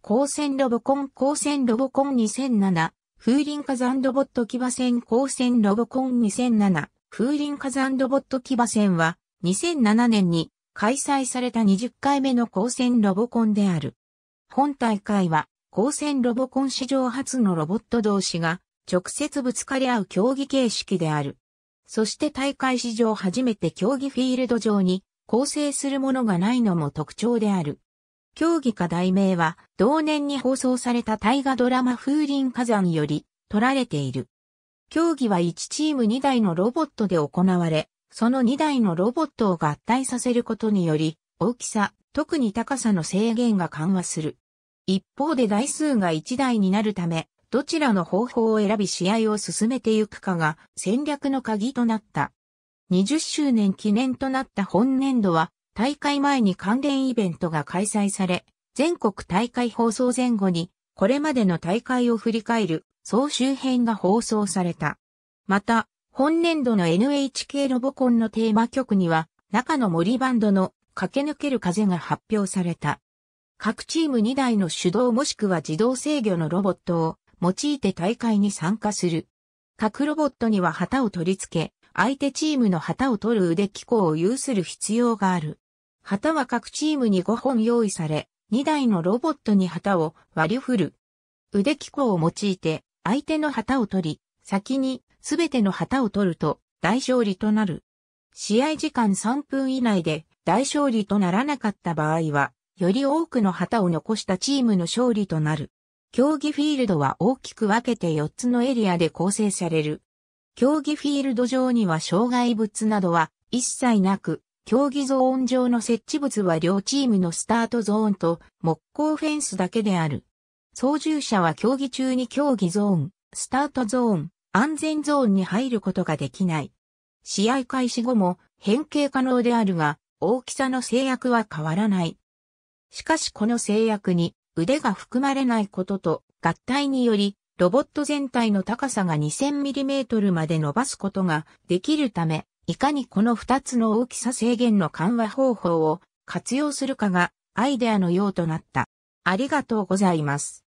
光線ロボコン光線ロボコン2007風林火山ロボット騎馬戦光線ロボコン2007風林火山ロボット騎馬戦は2007年に開催された20回目の光線ロボコンである。本大会は光線ロボコン史上初のロボット同士が直接ぶつかり合う競技形式である。そして大会史上初めて競技フィールド上に構成するものがないのも特徴である。競技か題名は、同年に放送された大河ドラマ風林火山より、取られている。競技は1チーム2台のロボットで行われ、その2台のロボットを合体させることにより、大きさ、特に高さの制限が緩和する。一方で台数が1台になるため、どちらの方法を選び試合を進めていくかが戦略の鍵となった。20周年記念となった本年度は大会前に関連イベントが開催され、全国大会放送前後に、これまでの大会を振り返る総集編が放送された。また、本年度の NHK ロボコンのテーマ曲には、中の森バンドの駆け抜ける風が発表された。各チーム2台の手動もしくは自動制御のロボットを用いて大会に参加する。各ロボットには旗を取り付け、相手チームの旗を取る腕機構を有する必要がある。旗は各チームに5本用意され、2台のロボットに旗を割り振る。腕機構を用いて相手の旗を取り、先にすべての旗を取ると大勝利となる。試合時間3分以内で大勝利とならなかった場合は、より多くの旗を残したチームの勝利となる。競技フィールドは大きく分けて4つのエリアで構成される。競技フィールド上には障害物などは一切なく、競技ゾーン上の設置物は両チームのスタートゾーンと木工フェンスだけである。操縦者は競技中に競技ゾーン、スタートゾーン、安全ゾーンに入ることができない。試合開始後も変形可能であるが、大きさの制約は変わらない。しかしこの制約に腕が含まれないことと合体により、ロボット全体の高さが 2000mm まで伸ばすことができるため、いかにこの2つの大きさ制限の緩和方法を活用するかがアイデアのようとなった。ありがとうございます。